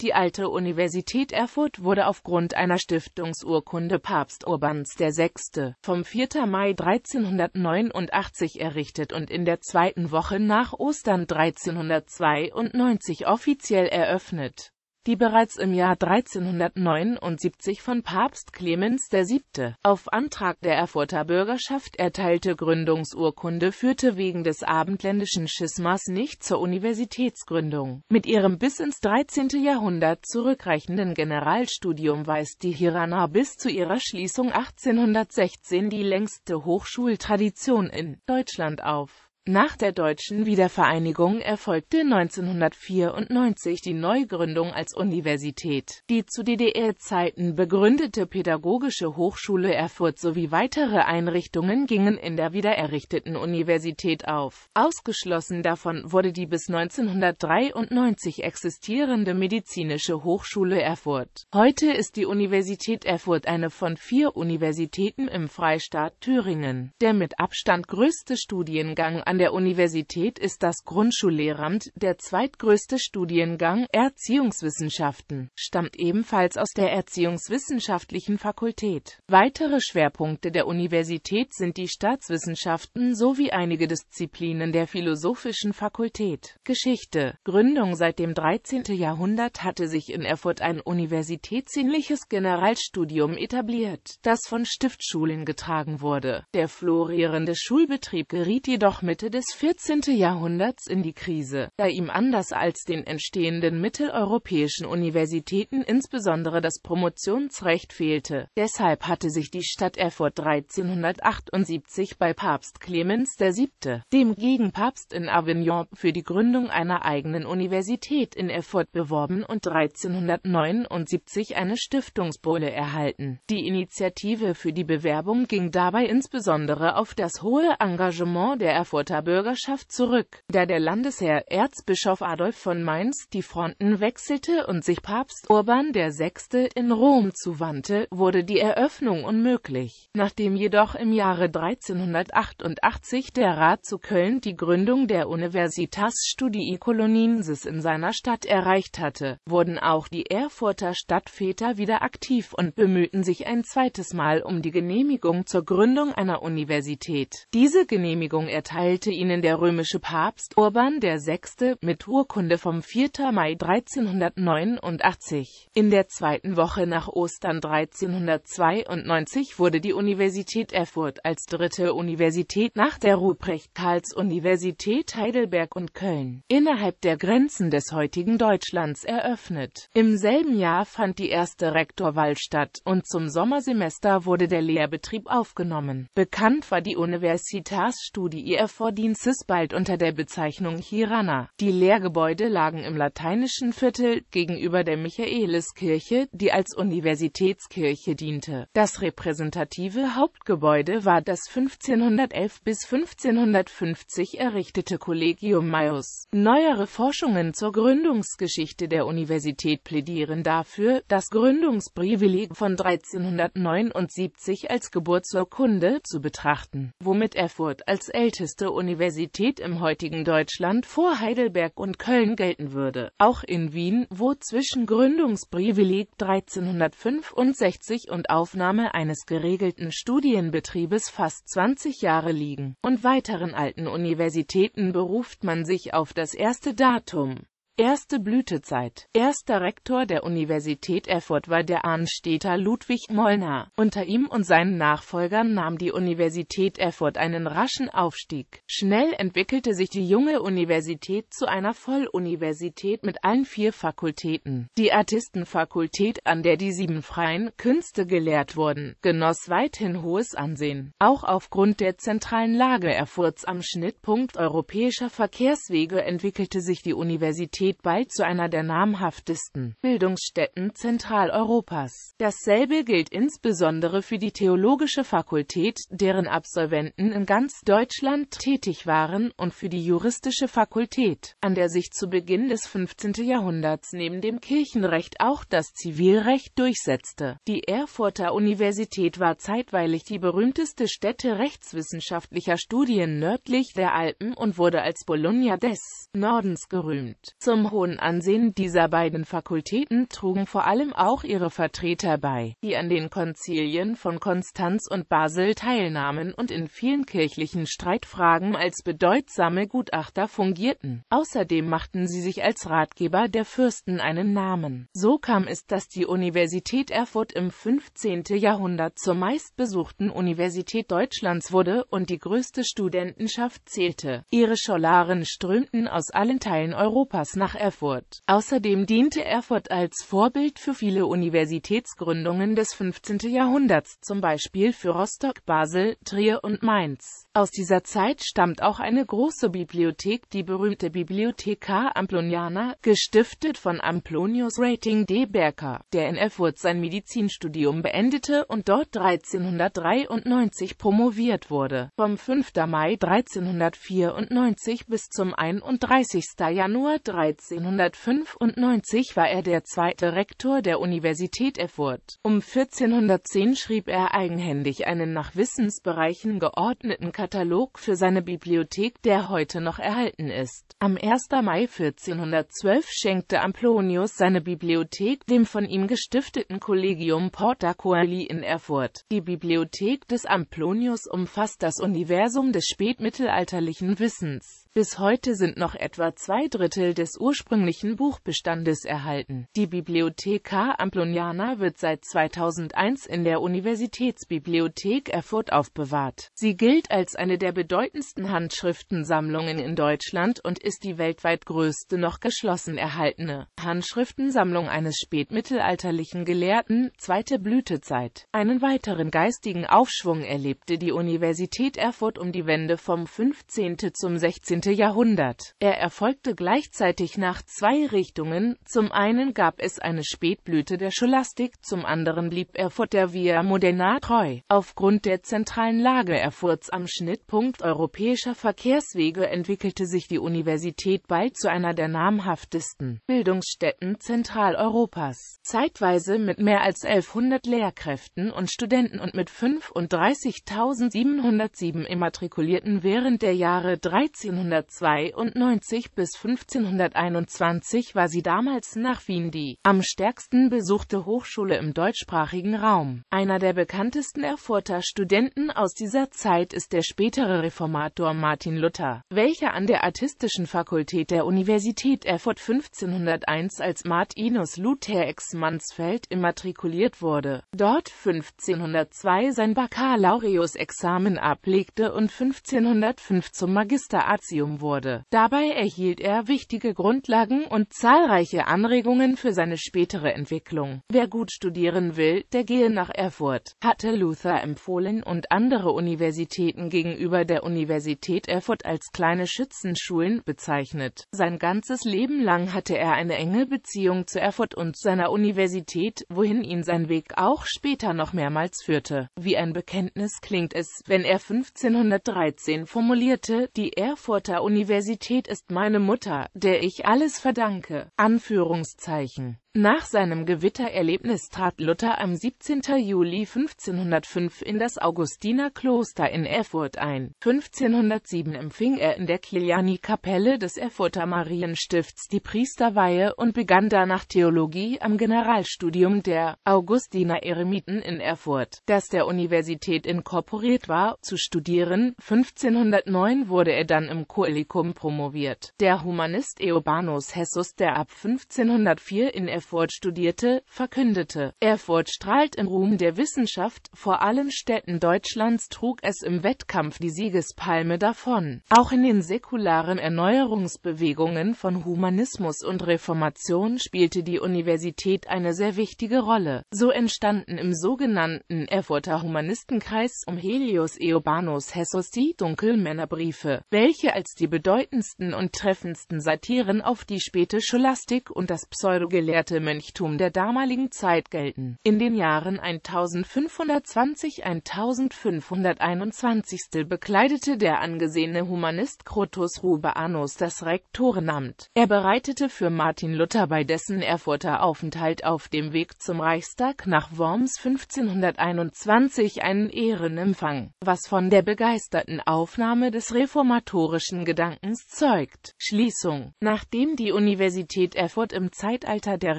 Die alte Universität Erfurt wurde aufgrund einer Stiftungsurkunde Papst Urbans VI. vom 4. Mai 1389 errichtet und in der zweiten Woche nach Ostern 1392 offiziell eröffnet die bereits im Jahr 1379 von Papst Clemens VII. auf Antrag der Erfurter Bürgerschaft erteilte Gründungsurkunde führte wegen des abendländischen Schismas nicht zur Universitätsgründung. Mit ihrem bis ins 13. Jahrhundert zurückreichenden Generalstudium weist die Hirana bis zu ihrer Schließung 1816 die längste Hochschultradition in Deutschland auf nach der deutschen Wiedervereinigung erfolgte 1994 die Neugründung als Universität. Die zu DDR-Zeiten begründete Pädagogische Hochschule Erfurt sowie weitere Einrichtungen gingen in der wiedererrichteten Universität auf. Ausgeschlossen davon wurde die bis 1993 existierende Medizinische Hochschule Erfurt. Heute ist die Universität Erfurt eine von vier Universitäten im Freistaat Thüringen. Der mit Abstand größte Studiengang an der Universität ist das Grundschullehramt, der zweitgrößte Studiengang Erziehungswissenschaften, stammt ebenfalls aus der Erziehungswissenschaftlichen Fakultät. Weitere Schwerpunkte der Universität sind die Staatswissenschaften sowie einige Disziplinen der Philosophischen Fakultät. Geschichte Gründung Seit dem 13. Jahrhundert hatte sich in Erfurt ein universitätsähnliches Generalstudium etabliert, das von Stiftschulen getragen wurde. Der florierende Schulbetrieb geriet jedoch mit Mitte des 14. Jahrhunderts in die Krise, da ihm anders als den entstehenden mitteleuropäischen Universitäten insbesondere das Promotionsrecht fehlte. Deshalb hatte sich die Stadt Erfurt 1378 bei Papst Clemens VII., dem Gegenpapst in Avignon, für die Gründung einer eigenen Universität in Erfurt beworben und 1379 eine Stiftungsbulle erhalten. Die Initiative für die Bewerbung ging dabei insbesondere auf das hohe Engagement der Erfurter Mainzer Bürgerschaft zurück, da der Landesherr Erzbischof Adolf von Mainz die Fronten wechselte und sich Papst Urban VI. in Rom zuwandte, wurde die Eröffnung unmöglich. Nachdem jedoch im Jahre 1388 der Rat zu Köln die Gründung der Universitas Studii Coloninsis in seiner Stadt erreicht hatte, wurden auch die Erfurter Stadtväter wieder aktiv und bemühten sich ein zweites Mal um die Genehmigung zur Gründung einer Universität. Diese Genehmigung erteilte erteilte ihnen der römische Papst Urban VI. mit Urkunde vom 4. Mai 1389. In der zweiten Woche nach Ostern 1392 wurde die Universität Erfurt als dritte Universität nach der Ruprecht-Karls-Universität Heidelberg und Köln innerhalb der Grenzen des heutigen Deutschlands eröffnet. Im selben Jahr fand die erste Rektorwahl statt und zum Sommersemester wurde der Lehrbetrieb aufgenommen. Bekannt war die Universitas Studii Erfurt Chordienstes bald unter der Bezeichnung Hirana. Die Lehrgebäude lagen im lateinischen Viertel gegenüber der Michaeliskirche, die als Universitätskirche diente. Das repräsentative Hauptgebäude war das 1511 bis 1550 errichtete Collegium Maius. Neuere Forschungen zur Gründungsgeschichte der Universität plädieren dafür, das Gründungsprivileg von 1379 als Geburtsurkunde zu betrachten, womit Erfurt als älteste Universität im heutigen Deutschland vor Heidelberg und Köln gelten würde. Auch in Wien, wo zwischen Gründungsprivileg 1365 und Aufnahme eines geregelten Studienbetriebes fast 20 Jahre liegen, und weiteren alten Universitäten beruft man sich auf das erste Datum Erste Blütezeit Erster Rektor der Universität Erfurt war der Arnstädter Ludwig Molnar. Unter ihm und seinen Nachfolgern nahm die Universität Erfurt einen raschen Aufstieg. Schnell entwickelte sich die junge Universität zu einer Volluniversität mit allen vier Fakultäten. Die Artistenfakultät, an der die sieben freien Künste gelehrt wurden, genoss weithin hohes Ansehen. Auch aufgrund der zentralen Lage Erfurts am Schnittpunkt europäischer Verkehrswege entwickelte sich die Universität steht bald zu einer der namhaftesten Bildungsstätten Zentraleuropas. Dasselbe gilt insbesondere für die Theologische Fakultät, deren Absolventen in ganz Deutschland tätig waren, und für die Juristische Fakultät, an der sich zu Beginn des 15. Jahrhunderts neben dem Kirchenrecht auch das Zivilrecht durchsetzte. Die Erfurter Universität war zeitweilig die berühmteste Stätte rechtswissenschaftlicher Studien nördlich der Alpen und wurde als Bologna des Nordens gerühmt. Zur zum hohen Ansehen dieser beiden Fakultäten trugen vor allem auch ihre Vertreter bei, die an den Konzilien von Konstanz und Basel teilnahmen und in vielen kirchlichen Streitfragen als bedeutsame Gutachter fungierten. Außerdem machten sie sich als Ratgeber der Fürsten einen Namen. So kam es, dass die Universität Erfurt im 15. Jahrhundert zur meistbesuchten Universität Deutschlands wurde und die größte Studentenschaft zählte. Ihre Scholaren strömten aus allen Teilen Europas nach Erfurt. Außerdem diente Erfurt als Vorbild für viele Universitätsgründungen des 15. Jahrhunderts, zum Beispiel für Rostock, Basel, Trier und Mainz. Aus dieser Zeit stammt auch eine große Bibliothek, die berühmte Bibliotheca Amploniana, gestiftet von Amplonius Rating D. Berker, der in Erfurt sein Medizinstudium beendete und dort 1393 promoviert wurde. Vom 5. Mai 1394 bis zum 31. Januar 1395 1395 war er der zweite Rektor der Universität Erfurt. Um 1410 schrieb er eigenhändig einen nach Wissensbereichen geordneten Katalog für seine Bibliothek, der heute noch erhalten ist. Am 1. Mai 1412 schenkte Amplonius seine Bibliothek dem von ihm gestifteten Collegium Porta Coeli in Erfurt. Die Bibliothek des Amplonius umfasst das Universum des spätmittelalterlichen Wissens. Bis heute sind noch etwa zwei Drittel des ursprünglichen Buchbestandes erhalten. Die Bibliotheca Amploniana wird seit 2001 in der Universitätsbibliothek Erfurt aufbewahrt. Sie gilt als eine der bedeutendsten Handschriftensammlungen in Deutschland und ist die weltweit größte noch geschlossen erhaltene Handschriftensammlung eines spätmittelalterlichen Gelehrten, zweite Blütezeit. Einen weiteren geistigen Aufschwung erlebte die Universität Erfurt um die Wende vom 15. zum 16. 19. Jahrhundert. Er erfolgte gleichzeitig nach zwei Richtungen, zum einen gab es eine Spätblüte der Scholastik, zum anderen blieb Erfurt der Via Modena treu. Aufgrund der zentralen Lage Erfurts am Schnittpunkt europäischer Verkehrswege entwickelte sich die Universität bald zu einer der namhaftesten Bildungsstätten Zentraleuropas. Zeitweise mit mehr als 1100 Lehrkräften und Studenten und mit 35.707 immatrikulierten während der Jahre 1300 1592 bis 1521 war sie damals nach Wien die am stärksten besuchte Hochschule im deutschsprachigen Raum. Einer der bekanntesten Erfurter Studenten aus dieser Zeit ist der spätere Reformator Martin Luther, welcher an der Artistischen Fakultät der Universität Erfurt 1501 als Martinus Luther ex Mansfeld immatrikuliert wurde, dort 1502 sein Baccalaureus-Examen ablegte und 1505 zum Magister Artium Imperium wurde. Dabei erhielt er wichtige Grundlagen und zahlreiche Anregungen für seine spätere Entwicklung. Wer gut studieren will, der gehe nach Erfurt, hatte Luther empfohlen und andere Universitäten gegenüber der Universität Erfurt als kleine Schützenschulen bezeichnet. Sein ganzes Leben lang hatte er eine enge Beziehung zu Erfurt und seiner Universität, wohin ihn sein Weg auch später noch mehrmals führte. Wie ein Bekenntnis klingt es, wenn er 1513 formulierte, die Erfurter Vater Universität ist meine Mutter, der ich alles verdanke. Anführungszeichen. Nach seinem Gewittererlebnis trat Luther am 17. Juli 1505 in das Augustinerkloster in Erfurt ein. 1507 empfing er in der Kiliani-Kapelle des Erfurter Marienstifts die Priesterweihe und begann danach Theologie am Generalstudium der Augustiner Eremiten in Erfurt, das der Universität inkorporiert war, zu studieren. 1509 wurde er dann im Coelicum promoviert. Der Humanist Eobanus Hessus, der ab 1504 in Erfurt Erfurt studierte, verkündete. Erfurt strahlt im Ruhm der Wissenschaft, vor allen Städten Deutschlands trug es im Wettkampf die Siegespalme davon. Auch in den säkularen Erneuerungsbewegungen von Humanismus und Reformation spielte die Universität eine sehr wichtige Rolle. So entstanden im sogenannten Erfurter Humanistenkreis um Helios Eobanus Hessus die Dunkelmännerbriefe, welche als die bedeutendsten und treffendsten Satiren auf die späte Scholastik und das Pseudogelehrte bewährte Mönchtum der damaligen Zeit gelten. In den Jahren 1520-1521 bekleidete der angesehene Humanist Crotus Rubeanus das Rektorenamt. Er bereitete für Martin Luther bei dessen Erfurter Aufenthalt auf dem Weg zum Reichstag nach Worms 1521 einen Ehrenempfang, was von der begeisterten Aufnahme des reformatorischen Gedankens zeugt. Schließung Nachdem die Universität Erfurt im Zeitalter der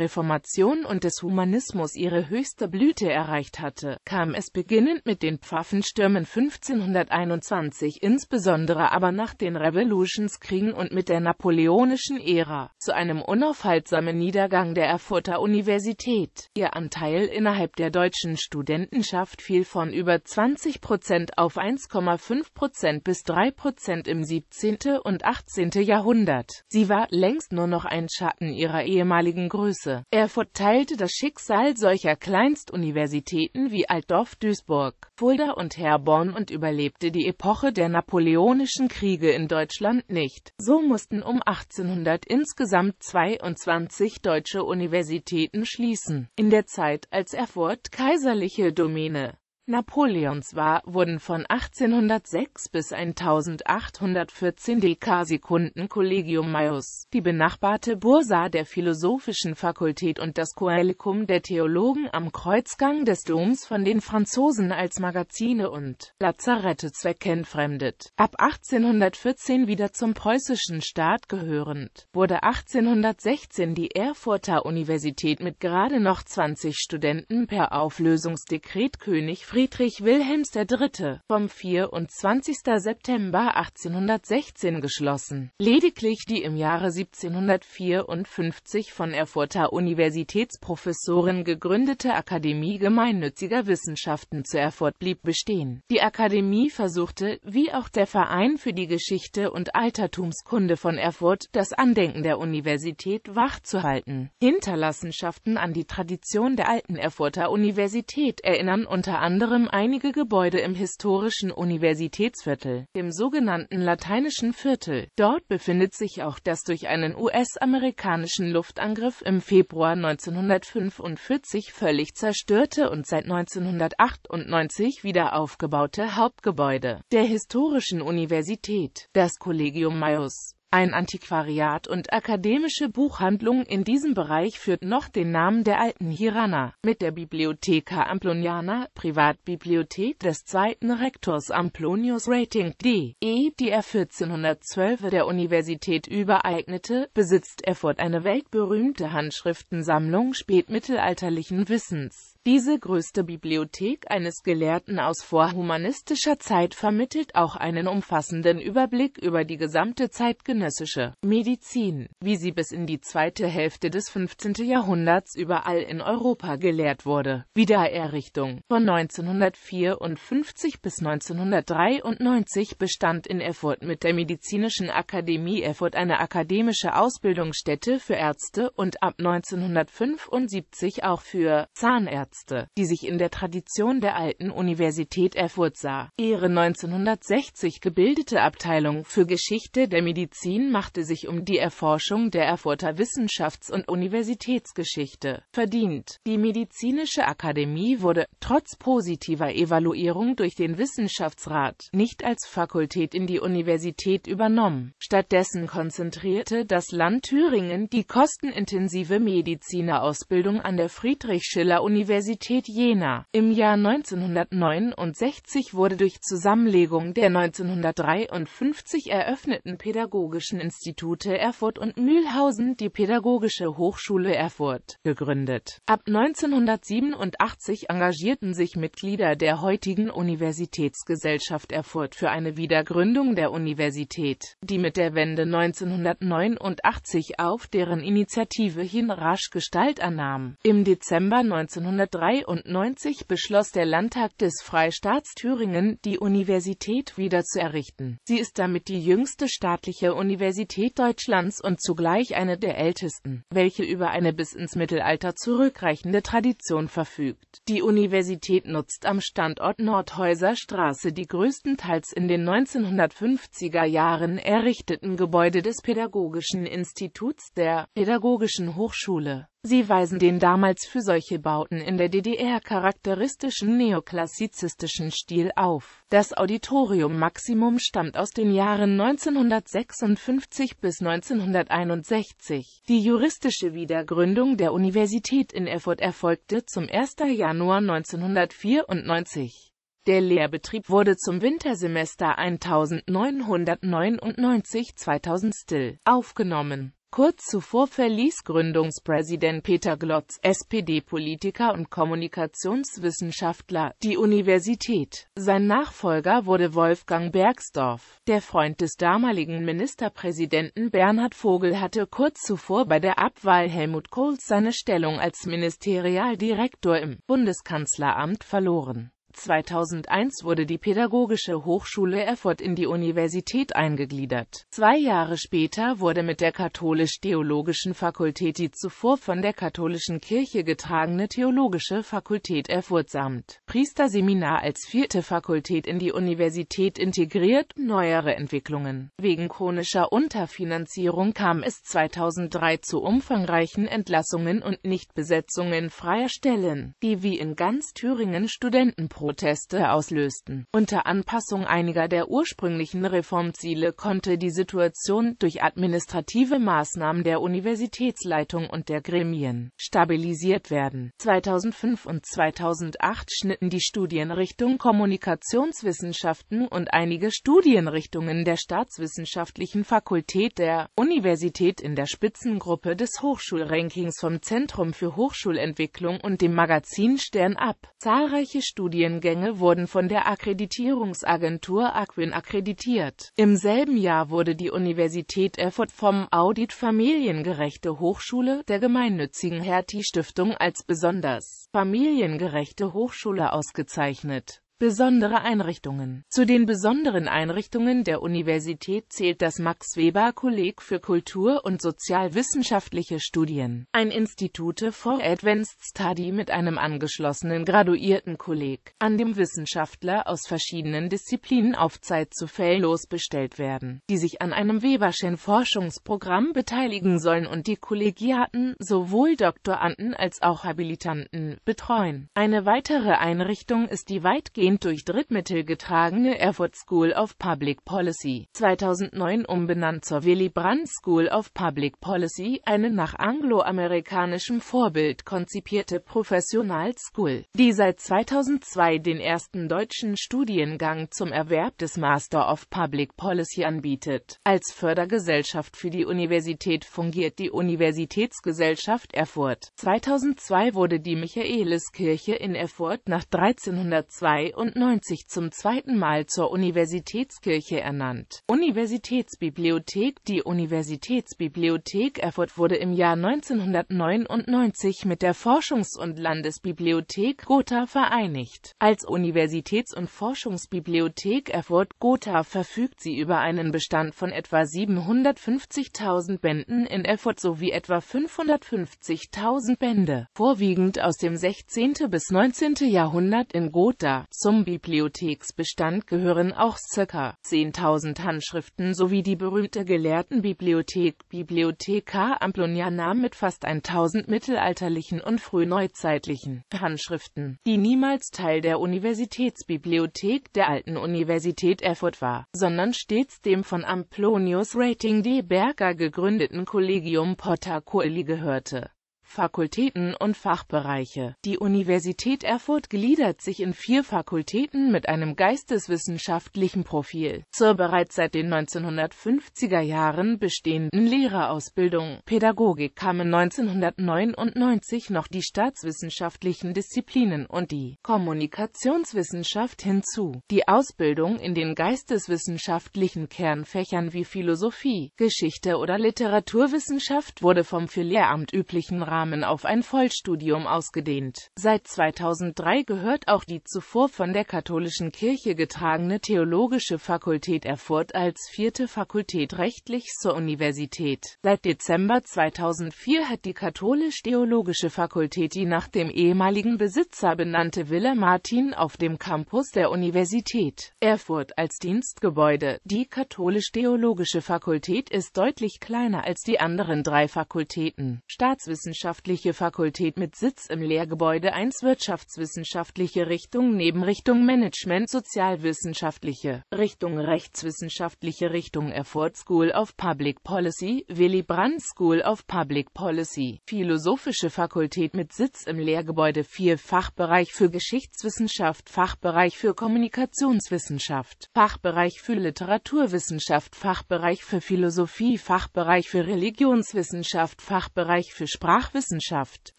Reformation und des Humanismus ihre höchste Blüte erreicht hatte, kam es beginnend mit den Pfaffenstürmen 1521 insbesondere aber nach den Revolutionskriegen und mit der napoleonischen Ära zu einem unaufhaltsamen Niedergang der Erfurter Universität. Ihr Anteil innerhalb der deutschen Studentenschaft fiel von über 20 Prozent auf 1,5 Prozent bis 3 Prozent im 17. und 18. Jahrhundert. Sie war längst nur noch ein Schatten ihrer ehemaligen Größe. Klasse. Er verteilte das Schicksal solcher Kleinstuniversitäten wie Altdorf, Duisburg, Fulda und Herborn und überlebte die Epoche der napoleonischen Kriege in Deutschland nicht. So mussten um 1800 insgesamt 22 deutsche Universitäten schließen. In der Zeit, als Erfurt kaiserliche Domäne Napoleons war, wurden von 1806 bis 1814 Dekasekunden Collegium Maius, die benachbarte Bursa der Philosophischen Fakultät und das Coelicum der Theologen am Kreuzgang des Doms von den Franzosen als Magazine und Lazarette zweckentfremdet. Ab 1814 wieder zum preußischen Staat gehörend, wurde 1816 die Erfurter Universität mit gerade noch 20 Studenten per Auflösungsdekret König Friedrich Friedrich Wilhelms III. vom 24. September 1816 geschlossen. Lediglich die im Jahre 1754 von Erfurter Universitätsprofessoren gegründete Akademie gemeinnütziger Wissenschaften zu Erfurt blieb bestehen. Die Akademie versuchte, wie auch der Verein für die Geschichte und Altertumskunde von Erfurt, das Andenken der Universität wachzuhalten. Hinterlassenschaften an die Tradition der alten Erfurter Universität erinnern unter anderem anderem einige Gebäude im historischen Universitätsviertel, dem sogenannten Lateinischen Viertel. Dort befindet sich auch das durch einen US-amerikanischen Luftangriff im Februar 1945 völlig zerstörte und seit 1998 wieder aufgebaute Hauptgebäude der historischen Universität, das Collegium Maius. Ein Antiquariat und akademische Buchhandlung in diesem Bereich führt noch den Namen der alten Hirana. Mit der Bibliotheca Amploniana, Privatbibliothek des zweiten Rektors Amplonius Rating D.E., die er 1412 der Universität übereignete, besitzt Erfurt eine weltberühmte Handschriftensammlung spätmittelalterlichen Wissens. Diese größte Bibliothek eines Gelehrten aus vorhumanistischer Zeit vermittelt auch einen umfassenden Überblick über die gesamte zeitgenössische Medizin, wie sie bis in die zweite Hälfte des 15. Jahrhunderts überall in Europa gelehrt wurde. Wiedererrichtung von 1954 bis 1993 bestand in Erfurt mit der Medizinischen Akademie Erfurt eine akademische Ausbildungsstätte für Ärzte und ab 1975 auch für Zahnärzte nutzte, die sich in der Tradition der alten Universität Erfurt sah. Ihre 1960 gebildete Abteilung für Geschichte der Medizin machte sich um die Erforschung der Erfurter Wissenschafts- und Universitätsgeschichte verdient. Die Medizinische Akademie wurde, trotz positiver Evaluierung durch den Wissenschaftsrat, nicht als Fakultät in die Universität übernommen. Stattdessen konzentrierte das Land Thüringen die kostenintensive Medizinerausbildung an der Friedrich-Schiller-Universität Universität Jena. Im Jahr 1969 wurde durch Zusammenlegung der 1953 eröffneten Pädagogischen Institute Erfurt und Mühlhausen die Pädagogische Hochschule Erfurt gegründet. Ab 1987 engagierten sich Mitglieder der heutigen Universitätsgesellschaft Erfurt für eine Wiedergründung der Universität, die mit der Wende 1989 auf deren Initiative hin rasch Gestalt annahm. Im Dezember 1990 1993 beschloss der Landtag des Freistaats Thüringen, die Universität wieder zu errichten. Sie ist damit die jüngste staatliche Universität Deutschlands und zugleich eine der ältesten, welche über eine bis ins Mittelalter zurückreichende Tradition verfügt. Die Universität nutzt am Standort Nordhäuser Straße die größtenteils in den 1950er Jahren errichteten Gebäude des Pädagogischen Instituts der Pädagogischen Hochschule. Sie weisen den damals für solche Bauten in der DDR charakteristischen neoklassizistischen Stil auf. Das Auditorium Maximum stammt aus den Jahren 1956 bis 1961. Die juristische Wiedergründung der Universität in Erfurt erfolgte zum 1. Januar 1994. Der Lehrbetrieb wurde zum Wintersemester 1999-2000 still aufgenommen. Kurz zuvor verließ Gründungspräsident Peter Glotz, SPD-Politiker und Kommunikationswissenschaftler, die Universität. Sein Nachfolger wurde Wolfgang Bergsdorf. Der Freund des damaligen Ministerpräsidenten Bernhard Vogel hatte kurz zuvor bei der Abwahl Helmut Kohls seine Stellung als Ministerialdirektor im Bundeskanzleramt verloren 2001 wurde die Pädagogische Hochschule Erfurt in die Universität eingegliedert. Zwei Jahre später wurde mit der Katholisch-Theologischen Fakultät die zuvor von der Katholischen Kirche getragene Theologische Fakultät Erfurt samt Priesterseminar als vierte Fakultät in die Universität integriert. Neuere Entwicklungen Wegen chronischer Unterfinanzierung kam es 2003 zu umfangreichen Entlassungen und Nichtbesetzungen freier Stellen, die wie in ganz Thüringen Studentenproteste Proteste auslösten. Unter Anpassung einiger der ursprünglichen Reformziele konnte die Situation durch administrative Maßnahmen der Universitätsleitung und der Gremien stabilisiert werden. 2005 und 2008 schnitten die Studienrichtung Kommunikationswissenschaften und einige Studienrichtungen der Staatswissenschaftlichen Fakultät der Universität in der Spitzengruppe des Hochschulrankings vom Zentrum für Hochschulentwicklung und dem Magazin Stern ab. Zahlreiche Studien Studiengänge wurden von der Akkreditierungsagentur Aquin akkreditiert. Im selben Jahr wurde die Universität Erfurt vom Audit Familiengerechte Hochschule der gemeinnützigen Hertie Stiftung als besonders familiengerechte Hochschule ausgezeichnet Besondere Einrichtungen Zu den besonderen Einrichtungen der Universität zählt das Max-Weber-Kolleg für Kultur- und sozialwissenschaftliche Studien, ein Institute for Advanced Study mit einem angeschlossenen Graduiertenkolleg, an dem Wissenschaftler aus verschiedenen Disziplinen auf Zeit zu Fellows bestellt werden, die sich an einem Weberschen Forschungsprogramm beteiligen sollen und die Kollegiaten, sowohl Doktoranden als auch Habilitanten, betreuen. Eine weitere Einrichtung ist die weitgehende weitgehend durch Drittmittel getragene Erfurt School of Public Policy, 2009 umbenannt zur Willy Brandt School of Public Policy, eine nach angloamerikanischem Vorbild konzipierte Professional School, die seit 2002 den ersten deutschen Studiengang zum Erwerb des Master of Public Policy anbietet. Als Fördergesellschaft für die Universität fungiert die Universitätsgesellschaft Erfurt. 2002 wurde die Michaeliskirche in Erfurt nach 1302 1998 zum zweiten Mal zur Universitätskirche ernannt. Universitätsbibliothek Die Universitätsbibliothek Erfurt wurde im Jahr 1999 mit der Forschungs- und Landesbibliothek Gotha vereinigt. Als Universitäts- und Forschungsbibliothek Erfurt Gotha verfügt sie über einen Bestand von etwa 750.000 Bänden in Erfurt sowie etwa 550.000 Bände, vorwiegend aus dem 16. bis 19. Jahrhundert in Gotha. Zum zum Bibliotheksbestand gehören auch ca. 10.000 Handschriften sowie die berühmte Gelehrtenbibliothek Bibliotheca Amploniana mit fast 1.000 mittelalterlichen und frühneuzeitlichen Handschriften, die niemals Teil der Universitätsbibliothek der Alten Universität Erfurt war, sondern stets dem von Amplonius Rating D. Berger gegründeten Collegium Portacuoli gehörte Fakultäten und Fachbereiche. Die Universität Erfurt gliedert sich in vier Fakultäten mit einem geisteswissenschaftlichen Profil. Zur bereits seit den 1950er Jahren bestehenden Lehrerausbildung Pädagogik kamen 1999 noch die staatswissenschaftlichen Disziplinen und die Kommunikationswissenschaft hinzu. Die Ausbildung in den geisteswissenschaftlichen Kernfächern wie Philosophie, Geschichte oder Literaturwissenschaft wurde vom für Lehramt üblichen Rahmen Rahmen auf ein Vollstudium ausgedehnt. Seit 2003 gehört auch die zuvor von der katholischen Kirche getragene Theologische Fakultät Erfurt als vierte Fakultät rechtlich zur Universität. Seit Dezember 2004 hat die katholisch-theologische Fakultät die nach dem ehemaligen Besitzer benannte Villa Martin auf dem Campus der Universität Erfurt als Dienstgebäude. Die katholisch-theologische Fakultät ist deutlich kleiner als die anderen drei Fakultäten. Staatswissenschaft Wirtschaftliche Fakultät mit Sitz im Lehrgebäude 1 Wirtschaftswissenschaftliche Richtung Nebenrichtung Management Sozialwissenschaftliche Richtung Rechtswissenschaftliche Richtung Erfurt School of Public Policy Willy Brandt School of Public Policy Philosophische Fakultät mit Sitz im Lehrgebäude 4 Fachbereich für Geschichtswissenschaft Fachbereich für Kommunikationswissenschaft Fachbereich für Literaturwissenschaft Fachbereich für Philosophie Fachbereich für Religionswissenschaft Fachbereich für Sprachwissenschaft Erziehungswissenschaft,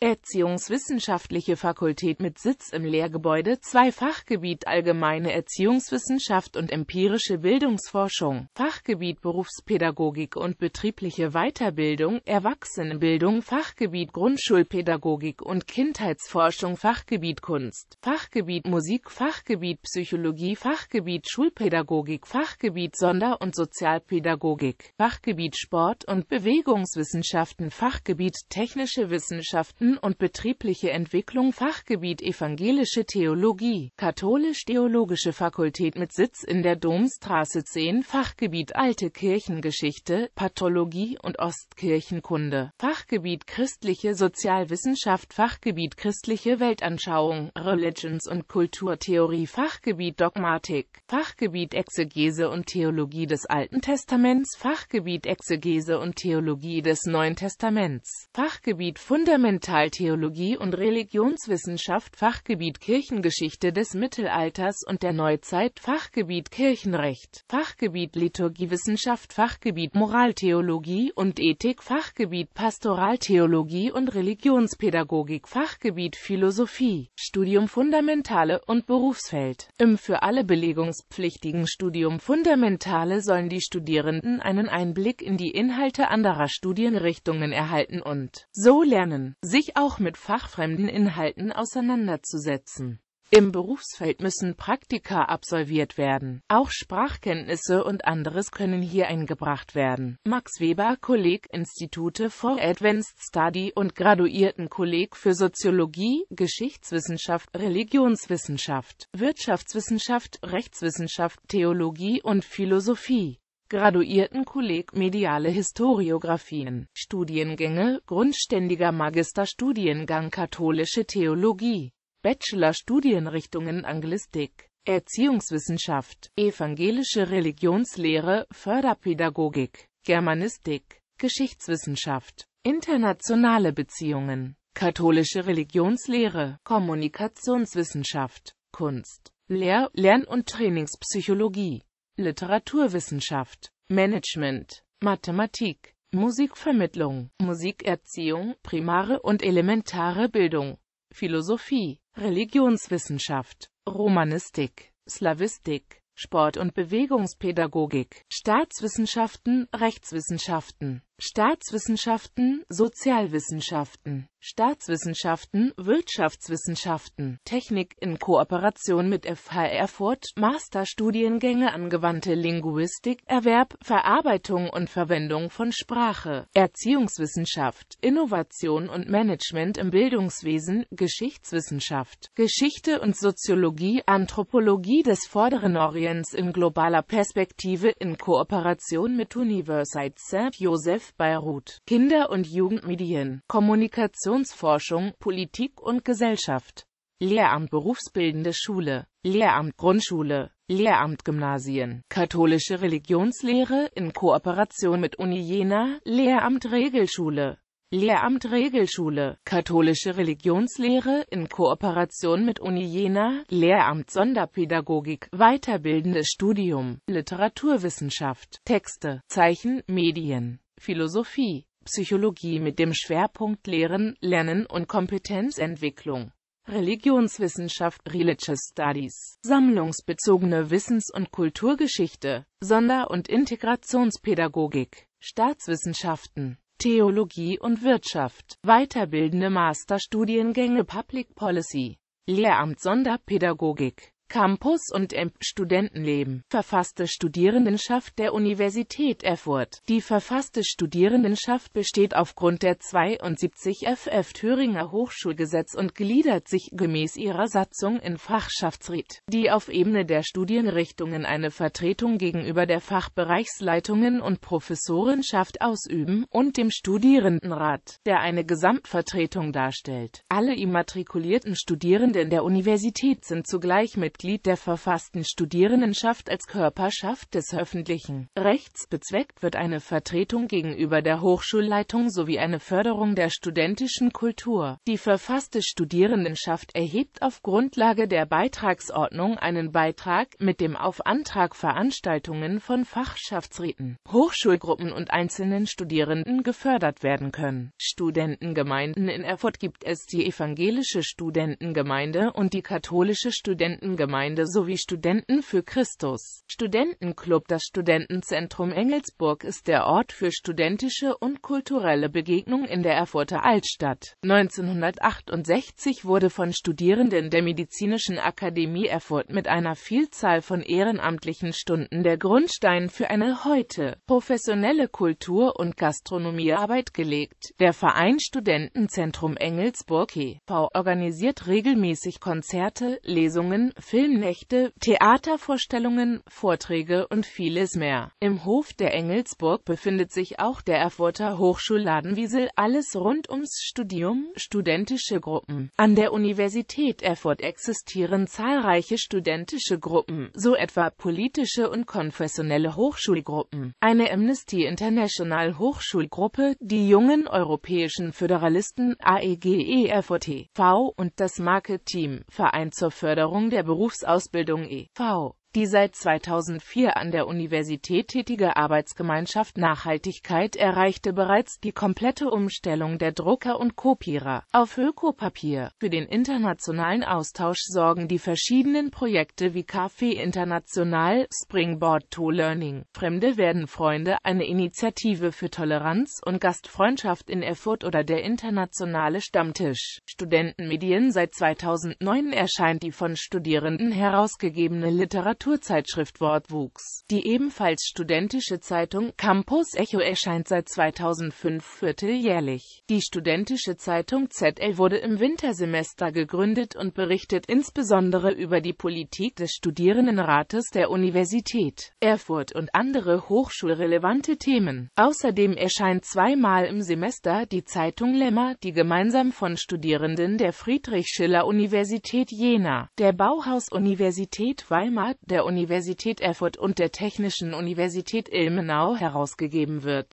Erziehungswissenschaftliche Fakultät mit Sitz im Lehrgebäude zwei Fachgebiet Allgemeine Erziehungswissenschaft und empirische Bildungsforschung, Fachgebiet Berufspädagogik und betriebliche Weiterbildung, Erwachsenenbildung, Fachgebiet Grundschulpädagogik und Kindheitsforschung, Fachgebiet Kunst, Fachgebiet Musik, Fachgebiet Psychologie, Fachgebiet Schulpädagogik, Fachgebiet Sonder- und Sozialpädagogik, Fachgebiet Sport und Bewegungswissenschaften, Fachgebiet Technische Sozialwissenschaften und betriebliche Entwicklung Fachgebiet Evangelische Theologie, Katholisch-Theologische Fakultät mit Sitz in der Domstraße 10 Fachgebiet Alte Kirchengeschichte, Pathologie und Ostkirchenkunde, Fachgebiet Christliche Sozialwissenschaft, Fachgebiet Christliche Weltanschauung, Religions- und Kulturtheorie, Fachgebiet Dogmatik, Fachgebiet Exegese und Theologie des Alten Testaments, Fachgebiet Exegese und Theologie des Neuen Testaments, Fachgebiet Fundamentaltheologie und Religionswissenschaft Fachgebiet Kirchengeschichte des Mittelalters und der Neuzeit Fachgebiet Kirchenrecht Fachgebiet Liturgiewissenschaft Fachgebiet Moraltheologie und Ethik Fachgebiet Pastoraltheologie und Religionspädagogik Fachgebiet Philosophie Studium Fundamentale und Berufsfeld Im für alle belegungspflichtigen Studium Fundamentale sollen die Studierenden einen Einblick in die Inhalte anderer Studienrichtungen erhalten und so lernen, sich auch mit fachfremden Inhalten auseinanderzusetzen. Im Berufsfeld müssen Praktika absolviert werden. Auch Sprachkenntnisse und anderes können hier eingebracht werden. Max Weber Kolleg Institute for Advanced Study und Graduiertenkolleg für Soziologie, Geschichtswissenschaft, Religionswissenschaft, Wirtschaftswissenschaft, Rechtswissenschaft, Theologie und Philosophie. Graduiertenkolleg Mediale Historiografien, Studiengänge, Grundständiger Magisterstudiengang Katholische Theologie, Bachelorstudienrichtungen Anglistik, Erziehungswissenschaft, Evangelische Religionslehre, Förderpädagogik, Germanistik, Geschichtswissenschaft, Internationale Beziehungen, Katholische Religionslehre, Kommunikationswissenschaft, Kunst, Lehr-, Lern- und Trainingspsychologie. Literaturwissenschaft, Management, Mathematik, Musikvermittlung, Musikerziehung, primare und elementare Bildung, Philosophie, Religionswissenschaft, Romanistik, Slavistik, Sport- und Bewegungspädagogik, Staatswissenschaften, Rechtswissenschaften, Staatswissenschaften, Sozialwissenschaften, Staatswissenschaften, Wirtschaftswissenschaften, Technik in Kooperation mit FH Erfurt, Masterstudiengänge Angewandte Linguistik, Erwerb, Verarbeitung und Verwendung von Sprache, Erziehungswissenschaft, Innovation und Management im Bildungswesen, Geschichtswissenschaft, Geschichte und Soziologie, Anthropologie des Vorderen Orients in globaler Perspektive in Kooperation mit Universite saint Joseph Beirut, Kinder- und Jugendmedien, Kommunikationsforschung, Politik und Gesellschaft, Lehramt Berufsbildende Schule, Lehramt Grundschule, Lehramt Gymnasien, Katholische Religionslehre in Kooperation mit Uni Jena, Lehramt Regelschule, Lehramt Regelschule, Katholische Religionslehre in Kooperation mit Uni Jena, Lehramt Sonderpädagogik, Weiterbildendes Studium, Literaturwissenschaft, Texte, Zeichen, Medien Philosophie, Psychologie mit dem Schwerpunkt Lehren, Lernen und Kompetenzentwicklung. Religionswissenschaft Religious Studies, sammlungsbezogene Wissens- und Kulturgeschichte, Sonder- und Integrationspädagogik, Staatswissenschaften, Theologie und Wirtschaft, weiterbildende Masterstudiengänge Public Policy, Lehramt Sonderpädagogik, Campus und Emp Studentenleben Verfasste Studierendenschaft der Universität Erfurt Die verfasste Studierendenschaft besteht aufgrund der 72 ff Thüringer Hochschulgesetz und gliedert sich gemäß ihrer Satzung in Fachschaftsrat, die auf Ebene der Studienrichtungen eine Vertretung gegenüber der Fachbereichsleitungen und Professorenschaft ausüben, und dem Studierendenrat, der eine Gesamtvertretung darstellt. Alle immatrikulierten Studierenden der Universität sind zugleich mit Mitglied der verfassten Studierendenschaft als Körperschaft des öffentlichen Rechts. Bezweckt wird eine Vertretung gegenüber der Hochschulleitung sowie eine Förderung der studentischen Kultur. Die verfasste Studierendenschaft erhebt auf Grundlage der Beitragsordnung einen Beitrag, mit dem auf Antrag Veranstaltungen von Fachschaftsräten, Hochschulgruppen und einzelnen Studierenden gefördert werden können. Studentengemeinden in Erfurt gibt es die Evangelische Studentengemeinde und die Katholische Studentengemeinde Studentengemeinde sowie Studenten für Christus. Studentenclub Das Studentenzentrum Engelsburg ist der Ort für studentische und kulturelle Begegnung in der Erfurter Altstadt. 1968 wurde von Studierenden der Medizinischen Akademie Erfurt mit einer Vielzahl von ehrenamtlichen Stunden der Grundstein für eine heute professionelle Kultur- und Gastronomiearbeit gelegt. Der Verein Studentenzentrum Engelsburg e.V. organisiert regelmäßig Konzerte, Lesungen, Filmnächte, Theatervorstellungen, Vorträge und vieles mehr. Im Hof der Engelsburg befindet sich auch der Erfurter Hochschulladen Wiesel, alles rund ums Studium, studentische Gruppen. An der Universität Erfurt existieren zahlreiche studentische Gruppen, so etwa politische und konfessionelle Hochschulgruppen. Eine Amnesty International Hochschulgruppe, die jungen europäischen Föderalisten AEGE Erfurt e.V. und das Market Team, Verein zur Förderung der Berufsbildung Berufsausbildung e.V. Die seit 2004 an der Universität tätige Arbeitsgemeinschaft Nachhaltigkeit erreichte bereits die komplette Umstellung der Drucker und Kopierer auf Ökopapier. Für den internationalen Austausch sorgen die verschiedenen Projekte wie Café International, Springboard to Learning, Fremde werden Freunde, eine Initiative für Toleranz und Gastfreundschaft in Erfurt oder der internationale Stammtisch. Studentenmedien seit 2009 erscheint die von Studierenden herausgegebene Literatur Literaturzeitschrift Wortwuchs. Die ebenfalls studentische Zeitung Campus Echo erscheint seit 2005 vierteljährlich. Die studentische Zeitung ZL wurde im Wintersemester gegründet und berichtet insbesondere über die Politik des Studierendenrates der Universität Erfurt und andere hochschulrelevante Themen. Außerdem erscheint zweimal im Semester die Zeitung Lemma, die gemeinsam von Studierenden der Friedrich Schiller Universität Jena, der Bauhaus Universität Weimar, der Universität Erfurt und der Technischen Universität Ilmenau herausgegeben wird